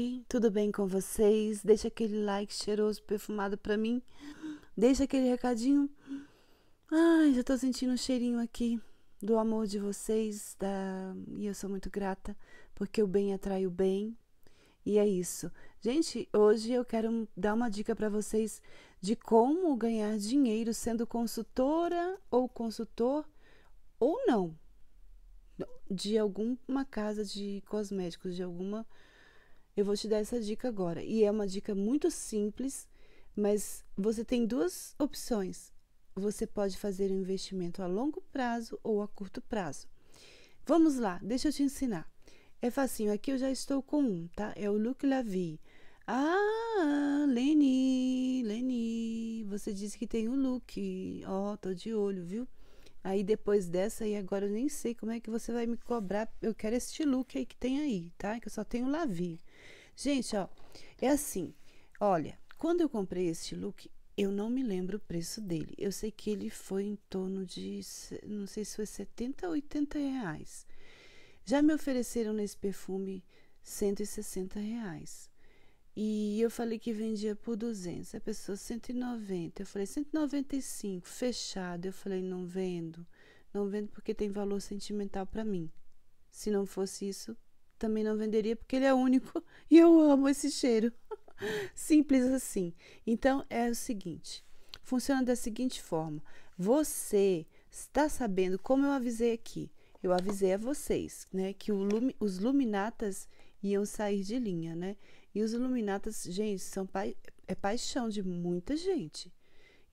Oi, tudo bem com vocês? Deixa aquele like cheiroso, perfumado para mim. Deixa aquele recadinho. Ai, já tô sentindo um cheirinho aqui do amor de vocês, da... e eu sou muito grata, porque o bem atrai o bem. E é isso. Gente, hoje eu quero dar uma dica para vocês de como ganhar dinheiro sendo consultora ou consultor ou não de alguma casa de cosméticos, de alguma eu vou te dar essa dica agora. E é uma dica muito simples, mas você tem duas opções. Você pode fazer um investimento a longo prazo ou a curto prazo. Vamos lá, deixa eu te ensinar. É facinho, aqui eu já estou com um, tá? É o Luc Lavie. Ah, Leni, Leni, você disse que tem o um look. Ó, oh, tô de olho, viu? Aí depois dessa aí, agora eu nem sei como é que você vai me cobrar. Eu quero este look aí que tem aí, tá? Que eu só tenho Lavi. Gente, ó, é assim. Olha, quando eu comprei este look, eu não me lembro o preço dele. Eu sei que ele foi em torno de, não sei se foi 70 ou 80 reais. Já me ofereceram nesse perfume 160 reais. E eu falei que vendia por 200, a pessoa 190. Eu falei 195, fechado. Eu falei não vendo, não vendo porque tem valor sentimental para mim. Se não fosse isso, também não venderia porque ele é único e eu amo esse cheiro. Simples assim. Então é o seguinte: funciona da seguinte forma. Você está sabendo, como eu avisei aqui, eu avisei a vocês, né, que lumi, os luminatas iam sair de linha, né? E os luminatas, gente, são pai, é paixão de muita gente.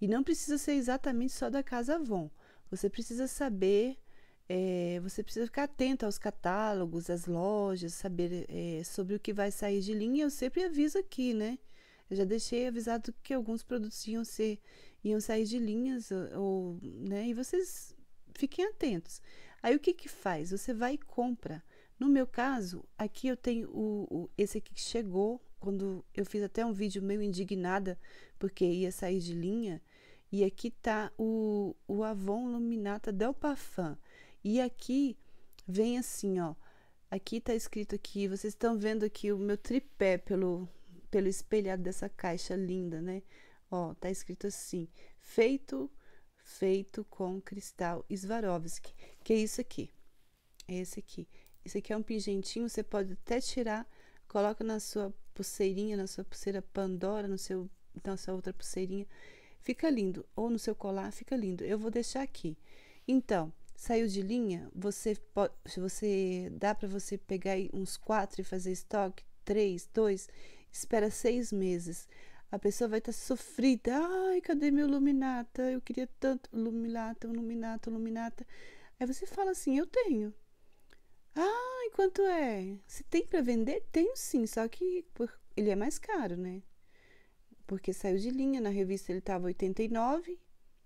E não precisa ser exatamente só da casa Avon. Você precisa saber é, você precisa ficar atento aos catálogos, às lojas, saber é, sobre o que vai sair de linha. Eu sempre aviso aqui, né? Eu já deixei avisado que alguns produtos iam ser, iam sair de linhas, ou, né? E vocês fiquem atentos. Aí o que que faz? Você vai e compra. No meu caso, aqui eu tenho o, o esse aqui que chegou quando eu fiz até um vídeo meio indignada porque ia sair de linha. E aqui tá o, o Avon Luminata Del Parfum. E aqui vem assim, ó. Aqui tá escrito aqui, vocês estão vendo aqui o meu tripé pelo, pelo espelhado dessa caixa linda, né? Ó, tá escrito assim, feito, feito com cristal Swarovski, que é isso aqui. É esse aqui. Esse aqui é um pingentinho, você pode até tirar, coloca na sua pulseirinha, na sua pulseira Pandora, no seu, na sua outra pulseirinha. Fica lindo. Ou no seu colar, fica lindo. Eu vou deixar aqui. Então, saiu de linha, você pode, se você dá para você pegar uns quatro e fazer estoque, três, dois, espera seis meses. A pessoa vai estar tá sofrida. Ai, cadê meu luminata? Eu queria tanto luminata, luminata, luminata. Aí você fala assim: Eu tenho. Ai, quanto é? Você tem para vender? Tenho sim, só que ele é mais caro, né? Porque saiu de linha. Na revista ele estava 89,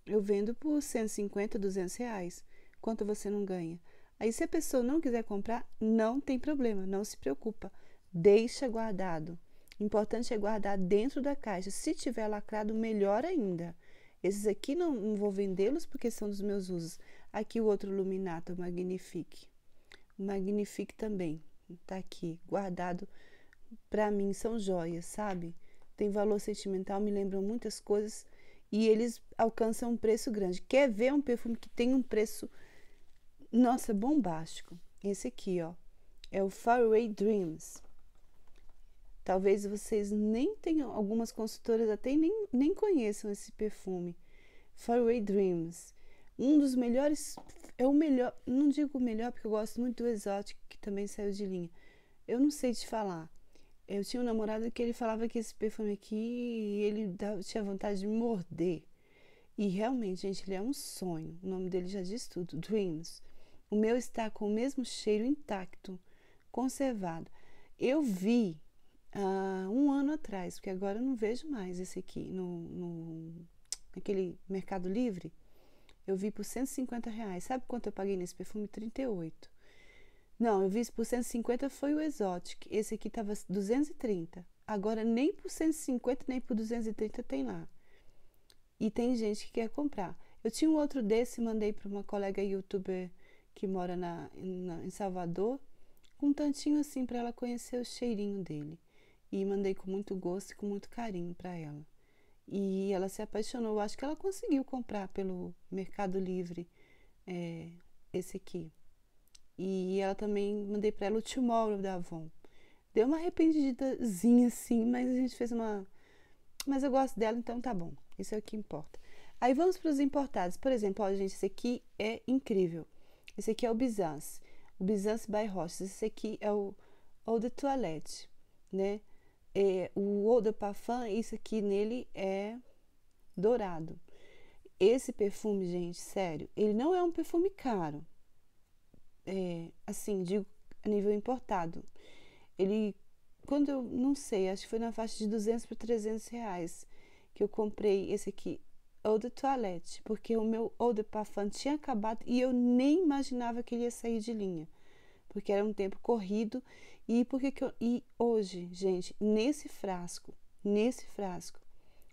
eu vendo por 150, 200 reais quanto você não ganha. Aí, se a pessoa não quiser comprar, não tem problema, não se preocupa. Deixa guardado. Importante é guardar dentro da caixa. Se tiver lacrado, melhor ainda. Esses aqui não, não vou vendê-los porque são dos meus usos. Aqui o outro luminato, o Magnifique. O Magnifique também tá aqui, guardado. Para mim são joias, sabe? Tem valor sentimental, me lembram muitas coisas e eles alcançam um preço grande. Quer ver um perfume que tem um preço nossa, bombástico. Esse aqui, ó, é o Faraway Dreams. Talvez vocês nem tenham, algumas consultoras até nem, nem conheçam esse perfume. Faraway Dreams. Um dos melhores, é o melhor, não digo o melhor porque eu gosto muito do exótico que também saiu de linha. Eu não sei te falar. Eu tinha um namorado que ele falava que esse perfume aqui, ele tinha vontade de morder. E realmente, gente, ele é um sonho. O nome dele já diz tudo, Dreams. O meu está com o mesmo cheiro intacto, conservado. Eu vi uh, um ano atrás, porque agora eu não vejo mais esse aqui no, no naquele Mercado Livre. Eu vi por 150 reais. Sabe quanto eu paguei nesse perfume? 38. Não, eu vi por 150 foi o Exotic. Esse aqui estava 230. Agora nem por 150 nem por 230 tem lá. E tem gente que quer comprar. Eu tinha um outro desse, mandei para uma colega youtuber que mora na, na em Salvador, um tantinho assim para ela conhecer o cheirinho dele. E mandei com muito gosto e com muito carinho para ela. E ela se apaixonou. acho que ela conseguiu comprar pelo Mercado Livre é, esse aqui. E ela também mandei para ela o Tomorrow da Avon. Deu uma arrependidazinha assim, mas a gente fez uma. Mas eu gosto dela, então tá bom. Isso é o que importa. Aí vamos para os importados. Por exemplo, ó, gente, esse aqui é incrível. Esse aqui é o Byzance, o Byzance by Roches. Esse aqui é o Eau de Toilette, né? É, o Eau de Parfum, isso aqui nele é dourado. Esse perfume, gente, sério, ele não é um perfume caro. É, assim, digo a nível importado. Ele, quando eu não sei, acho que foi na faixa de 200 para 300 reais que eu comprei esse aqui eau de toilette, porque o meu eau de parfum tinha acabado e eu nem imaginava que ele ia sair de linha, porque era um tempo corrido e porque que eu, e hoje, gente, nesse frasco, nesse frasco,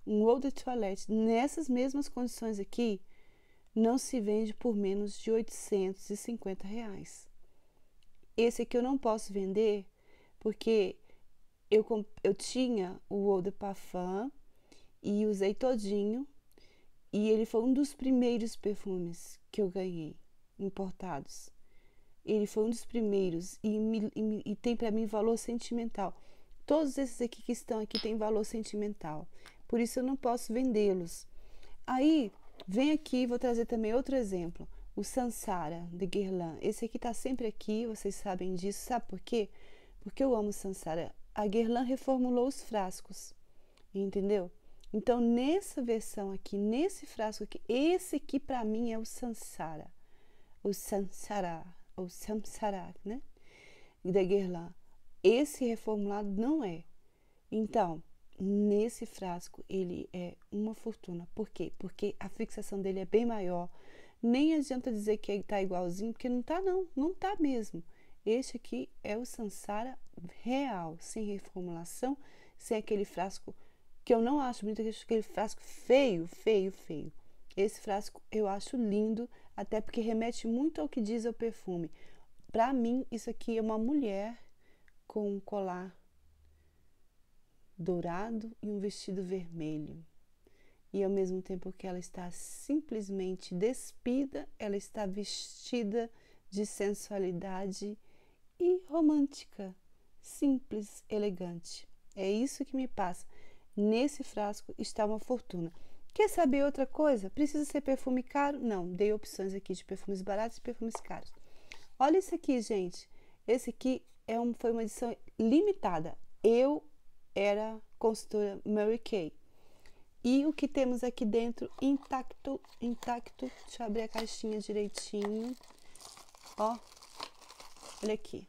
um eau de toilette nessas mesmas condições aqui não se vende por menos de 850 reais. Esse aqui eu não posso vender porque eu, eu tinha o eau de parfum e usei todinho e ele foi um dos primeiros perfumes que eu ganhei, importados. Ele foi um dos primeiros e, me, e, e tem para mim valor sentimental. Todos esses aqui que estão aqui têm valor sentimental. Por isso eu não posso vendê-los. Aí, vem aqui, vou trazer também outro exemplo. O Sansara, de Guerlain. Esse aqui está sempre aqui, vocês sabem disso. Sabe por quê? Porque eu amo Sansara. A Guerlain reformulou os frascos, entendeu? Então, nessa versão aqui, nesse frasco aqui, esse aqui para mim é o Sansara, o Sansara, ou Samsara, né? Da Guerlain. Esse reformulado não é. Então, nesse frasco, ele é uma fortuna. Por quê? Porque a fixação dele é bem maior. Nem adianta dizer que ele tá igualzinho, porque não tá, não. Não tá mesmo. Este aqui é o Sansara real, sem reformulação, sem aquele frasco que eu não acho bonito, aquele frasco feio, feio, feio. Esse frasco eu acho lindo, até porque remete muito ao que diz o perfume. Para mim, isso aqui é uma mulher com um colar dourado e um vestido vermelho. E ao mesmo tempo que ela está simplesmente despida, ela está vestida de sensualidade e romântica, simples, elegante. É isso que me passa. Nesse frasco está uma fortuna. Quer saber outra coisa? Precisa ser perfume caro? Não, dei opções aqui de perfumes baratos e perfumes caros. Olha isso aqui, gente. Esse aqui é um, foi uma edição limitada. Eu era consultora Mary Kay. E o que temos aqui dentro intacto, intacto. Deixa eu abrir a caixinha direitinho. Ó, olha aqui.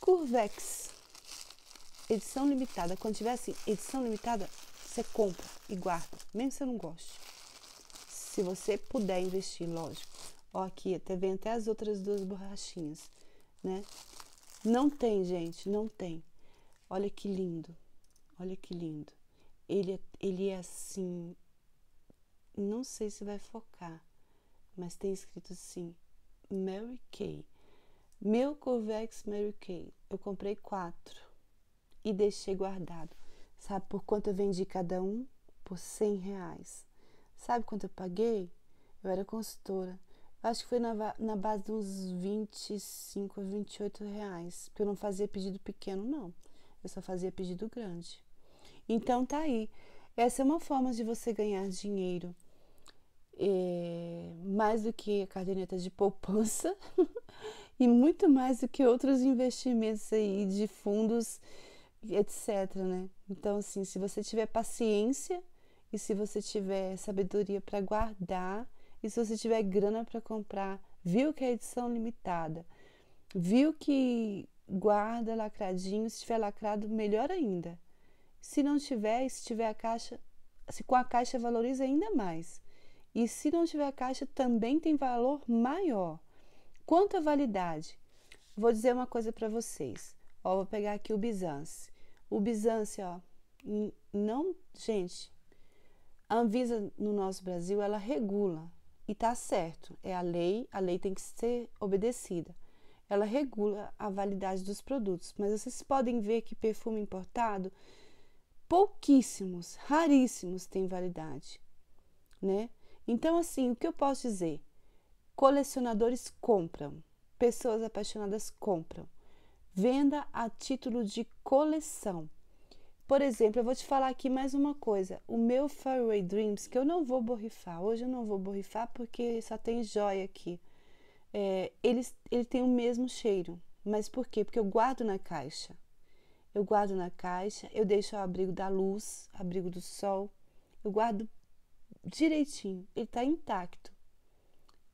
Curvex edição limitada. Quando tiver assim, edição limitada, você compra e guarda, mesmo se você não goste. Se você puder investir, lógico. Ó, aqui até vem até as outras duas borrachinhas, né? Não tem, gente, não tem. Olha que lindo. Olha que lindo. Ele, é, ele é assim. Não sei se vai focar, mas tem escrito assim: Mary Kay. Meu Covex Mary Kay. Eu comprei quatro e deixei guardado. Sabe por quanto eu vendi cada um? Por 100 reais. Sabe quanto eu paguei? Eu era consultora. acho que foi na, na base de uns 25 a 28 reais. Porque eu não fazia pedido pequeno, não. Eu só fazia pedido grande. Então tá aí. Essa é uma forma de você ganhar dinheiro. É, mais do que a caderneta de poupança e muito mais do que outros investimentos aí de fundos etc, né? Então, assim, se você tiver paciência e se você tiver sabedoria para guardar e se você tiver grana para comprar, viu que é edição limitada, viu que guarda lacradinho, se tiver lacrado, melhor ainda. Se não tiver, se tiver a caixa, se com a caixa valoriza ainda mais. E se não tiver a caixa, também tem valor maior. Quanto à validade, vou dizer uma coisa para vocês. Ó, vou pegar aqui o Bizance. O Bizâncio, ó, não, gente, a Anvisa no nosso Brasil, ela regula e tá certo, é a lei, a lei tem que ser obedecida. Ela regula a validade dos produtos, mas vocês podem ver que perfume importado pouquíssimos, raríssimos têm validade, né? Então assim, o que eu posso dizer? Colecionadores compram, pessoas apaixonadas compram. Venda a título de coleção. Por exemplo, eu vou te falar aqui mais uma coisa. O meu Fairway Dreams, que eu não vou borrifar, hoje eu não vou borrifar porque só tem joia aqui. É, ele, ele tem o mesmo cheiro. Mas por quê? Porque eu guardo na caixa. Eu guardo na caixa, eu deixo ao abrigo da luz, abrigo do sol. Eu guardo direitinho, ele está intacto.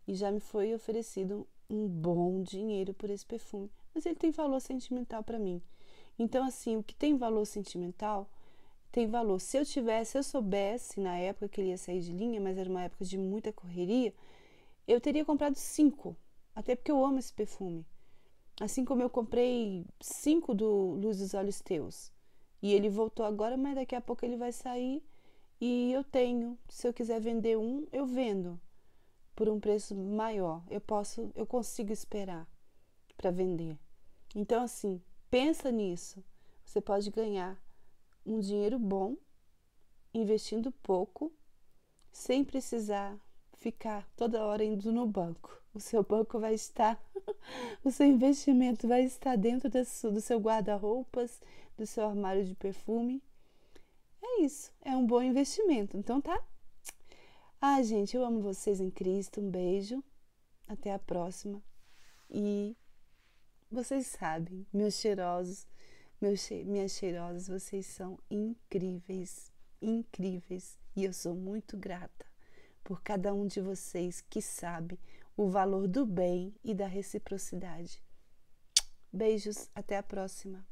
E já me foi oferecido um bom dinheiro por esse perfume mas ele tem valor sentimental para mim. Então, assim, o que tem valor sentimental tem valor. Se eu tivesse, se eu soubesse na época que ele ia sair de linha, mas era uma época de muita correria, eu teria comprado cinco, até porque eu amo esse perfume. Assim como eu comprei cinco do Luz dos Olhos Teus. E ele voltou agora, mas daqui a pouco ele vai sair e eu tenho. Se eu quiser vender um, eu vendo por um preço maior. Eu posso, eu consigo esperar para vender. Então, assim, pensa nisso. Você pode ganhar um dinheiro bom investindo pouco, sem precisar ficar toda hora indo no banco. O seu banco vai estar, o seu investimento vai estar dentro do seu guarda-roupas, do seu armário de perfume. É isso, é um bom investimento. Então tá? Ah, gente, eu amo vocês em Cristo. Um beijo. Até a próxima. E vocês sabem, meus cheirosos, meus che minhas cheirosas, vocês são incríveis, incríveis. E eu sou muito grata por cada um de vocês que sabe o valor do bem e da reciprocidade. Beijos, até a próxima!